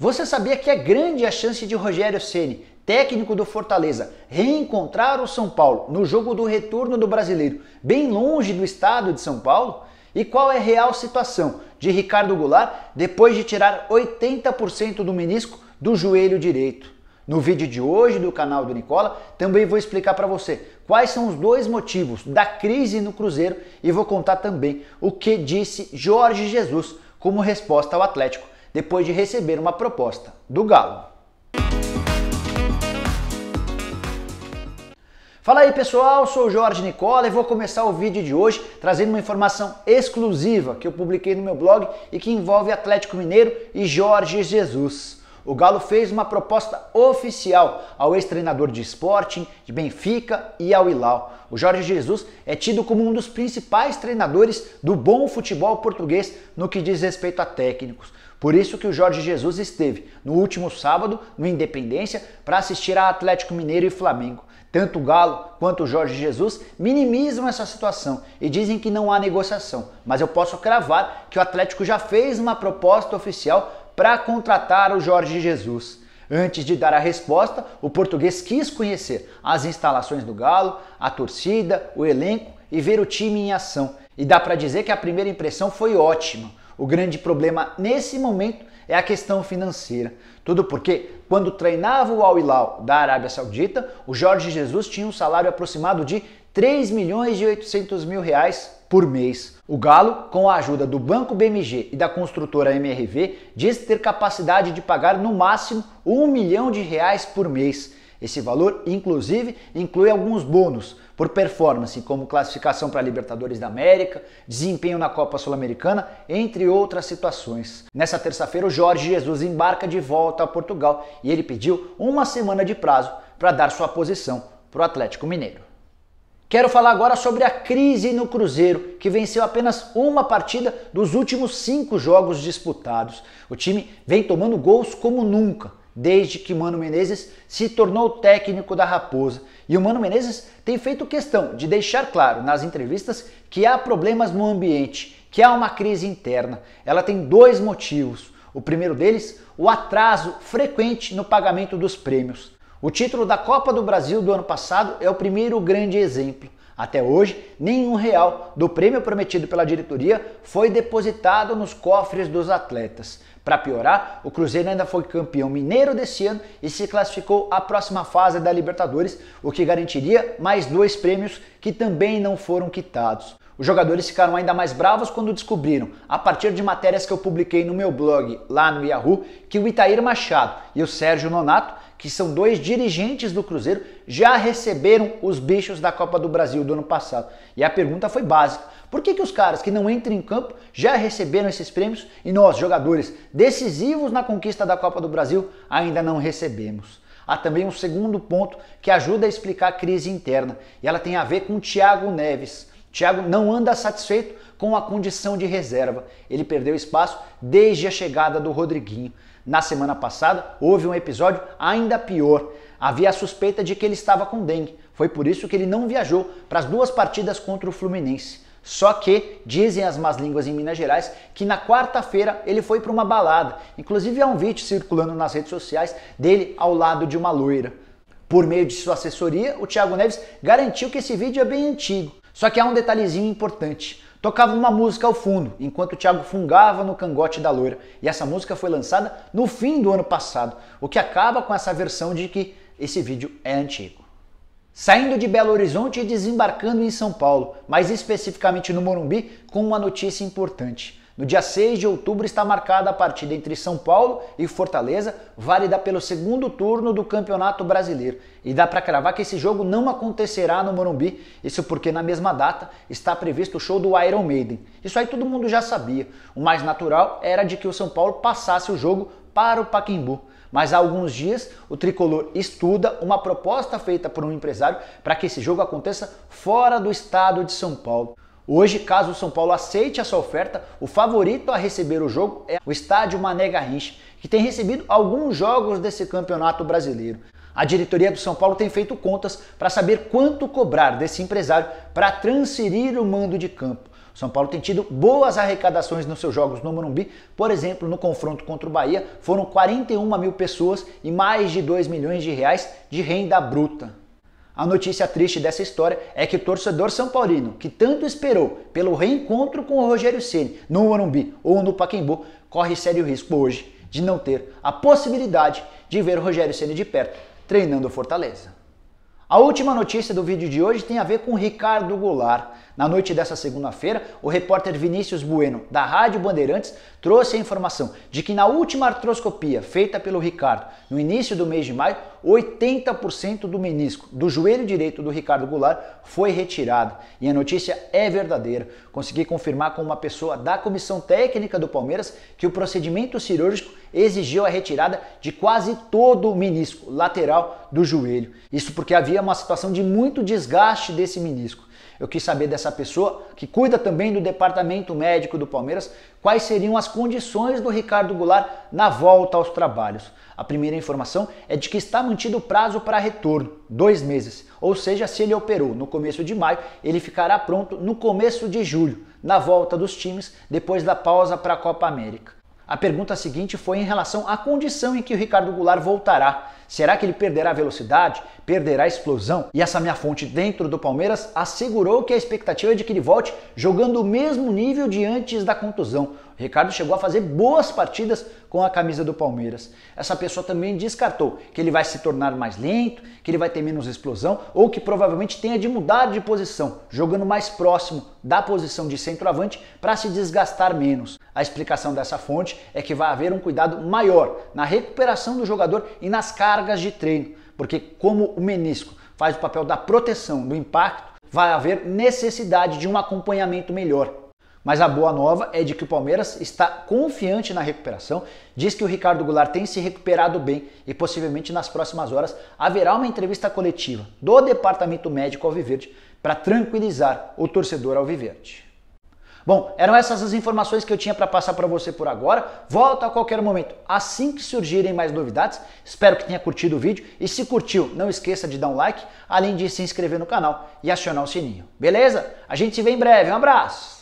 Você sabia que é grande a chance de Rogério Ceni, técnico do Fortaleza, reencontrar o São Paulo no jogo do retorno do Brasileiro, bem longe do estado de São Paulo? E qual é a real situação de Ricardo Goulart depois de tirar 80% do menisco do joelho direito? No vídeo de hoje do canal do Nicola, também vou explicar para você quais são os dois motivos da crise no Cruzeiro e vou contar também o que disse Jorge Jesus como resposta ao Atlético depois de receber uma proposta do Galo. Fala aí pessoal, sou o Jorge Nicola e vou começar o vídeo de hoje trazendo uma informação exclusiva que eu publiquei no meu blog e que envolve Atlético Mineiro e Jorge Jesus o Galo fez uma proposta oficial ao ex-treinador de Sporting, de Benfica e ao Hilal. O Jorge Jesus é tido como um dos principais treinadores do bom futebol português no que diz respeito a técnicos. Por isso que o Jorge Jesus esteve no último sábado no Independência para assistir a Atlético Mineiro e Flamengo. Tanto o Galo quanto o Jorge Jesus minimizam essa situação e dizem que não há negociação, mas eu posso cravar que o Atlético já fez uma proposta oficial para contratar o Jorge Jesus. Antes de dar a resposta, o português quis conhecer as instalações do Galo, a torcida, o elenco e ver o time em ação. E dá para dizer que a primeira impressão foi ótima. O grande problema nesse momento é a questão financeira. Tudo porque, quando treinava o Al Hilal da Arábia Saudita, o Jorge Jesus tinha um salário aproximado de 3 milhões e 800 mil reais por mês. O Galo, com a ajuda do Banco BMG e da construtora MRV, diz ter capacidade de pagar no máximo um milhão de reais por mês. Esse valor, inclusive, inclui alguns bônus por performance, como classificação para Libertadores da América, desempenho na Copa Sul-Americana, entre outras situações. Nessa terça-feira, o Jorge Jesus embarca de volta a Portugal e ele pediu uma semana de prazo para dar sua posição para o Atlético Mineiro. Quero falar agora sobre a crise no Cruzeiro, que venceu apenas uma partida dos últimos cinco jogos disputados. O time vem tomando gols como nunca, desde que Mano Menezes se tornou técnico da Raposa. E o Mano Menezes tem feito questão de deixar claro nas entrevistas que há problemas no ambiente, que há uma crise interna. Ela tem dois motivos. O primeiro deles, o atraso frequente no pagamento dos prêmios. O título da Copa do Brasil do ano passado é o primeiro grande exemplo. Até hoje, nenhum real do prêmio prometido pela diretoria foi depositado nos cofres dos atletas. Para piorar, o Cruzeiro ainda foi campeão mineiro desse ano e se classificou à próxima fase da Libertadores, o que garantiria mais dois prêmios que também não foram quitados. Os jogadores ficaram ainda mais bravos quando descobriram, a partir de matérias que eu publiquei no meu blog lá no Yahoo, que o Itair Machado e o Sérgio Nonato que são dois dirigentes do Cruzeiro, já receberam os bichos da Copa do Brasil do ano passado. E a pergunta foi básica: por que, que os caras que não entram em campo já receberam esses prêmios e nós, jogadores decisivos na conquista da Copa do Brasil, ainda não recebemos? Há também um segundo ponto que ajuda a explicar a crise interna e ela tem a ver com Thiago Neves. Thiago não anda satisfeito com a condição de reserva. Ele perdeu espaço desde a chegada do Rodriguinho. Na semana passada, houve um episódio ainda pior. Havia a suspeita de que ele estava com dengue. Foi por isso que ele não viajou para as duas partidas contra o Fluminense. Só que dizem as más línguas em Minas Gerais que na quarta-feira ele foi para uma balada. Inclusive há um vídeo circulando nas redes sociais dele ao lado de uma loira. Por meio de sua assessoria, o Thiago Neves garantiu que esse vídeo é bem antigo, só que há um detalhezinho importante. Tocava uma música ao fundo, enquanto o Thiago fungava no cangote da loira. E essa música foi lançada no fim do ano passado, o que acaba com essa versão de que esse vídeo é antigo. Saindo de Belo Horizonte e desembarcando em São Paulo, mais especificamente no Morumbi, com uma notícia importante. No dia 6 de outubro está marcada a partida entre São Paulo e Fortaleza, válida pelo segundo turno do Campeonato Brasileiro. E dá para cravar que esse jogo não acontecerá no Morumbi, isso porque na mesma data está previsto o show do Iron Maiden. Isso aí todo mundo já sabia. O mais natural era de que o São Paulo passasse o jogo para o Paquimbu. Mas há alguns dias o tricolor estuda uma proposta feita por um empresário para que esse jogo aconteça fora do estado de São Paulo. Hoje, caso o São Paulo aceite essa oferta, o favorito a receber o jogo é o estádio Mané Garrincha, que tem recebido alguns jogos desse campeonato brasileiro. A diretoria do São Paulo tem feito contas para saber quanto cobrar desse empresário para transferir o mando de campo. São Paulo tem tido boas arrecadações nos seus jogos no Morumbi, por exemplo, no confronto contra o Bahia, foram 41 mil pessoas e mais de 2 milhões de reais de renda bruta. A notícia triste dessa história é que o torcedor são paulino, que tanto esperou pelo reencontro com o Rogério Ceni no Morumbi ou no Paquembu, corre sério risco hoje de não ter a possibilidade de ver o Rogério Ceni de perto treinando o Fortaleza. A última notícia do vídeo de hoje tem a ver com Ricardo Goulart. Na noite dessa segunda-feira, o repórter Vinícius Bueno, da Rádio Bandeirantes, trouxe a informação de que na última artroscopia feita pelo Ricardo no início do mês de maio, 80% do menisco do joelho direito do Ricardo Goulart foi retirado. E a notícia é verdadeira. Consegui confirmar com uma pessoa da comissão técnica do Palmeiras que o procedimento cirúrgico exigiu a retirada de quase todo o menisco lateral do joelho. Isso porque havia uma situação de muito desgaste desse menisco. Eu quis saber dessa pessoa, que cuida também do departamento médico do Palmeiras, quais seriam as condições do Ricardo Goulart na volta aos trabalhos. A primeira informação é de que está mantido o prazo para retorno, dois meses. Ou seja, se ele operou no começo de maio, ele ficará pronto no começo de julho, na volta dos times, depois da pausa para a Copa América. A pergunta seguinte foi em relação à condição em que o Ricardo Goulart voltará. Será que ele perderá velocidade? Perderá explosão? E essa minha fonte dentro do Palmeiras assegurou que a expectativa é de que ele volte jogando o mesmo nível de antes da contusão, Ricardo chegou a fazer boas partidas com a camisa do Palmeiras. Essa pessoa também descartou que ele vai se tornar mais lento, que ele vai ter menos explosão ou que provavelmente tenha de mudar de posição, jogando mais próximo da posição de centroavante para se desgastar menos. A explicação dessa fonte é que vai haver um cuidado maior na recuperação do jogador e nas cargas de treino, porque como o menisco faz o papel da proteção do impacto, vai haver necessidade de um acompanhamento melhor mas a boa nova é de que o Palmeiras está confiante na recuperação, diz que o Ricardo Goulart tem se recuperado bem e possivelmente nas próximas horas haverá uma entrevista coletiva do Departamento Médico Alviverde para tranquilizar o torcedor alviverde. Bom, eram essas as informações que eu tinha para passar para você por agora. Volta a qualquer momento assim que surgirem mais novidades. Espero que tenha curtido o vídeo e se curtiu, não esqueça de dar um like, além de se inscrever no canal e acionar o sininho. Beleza? A gente se vê em breve. Um abraço.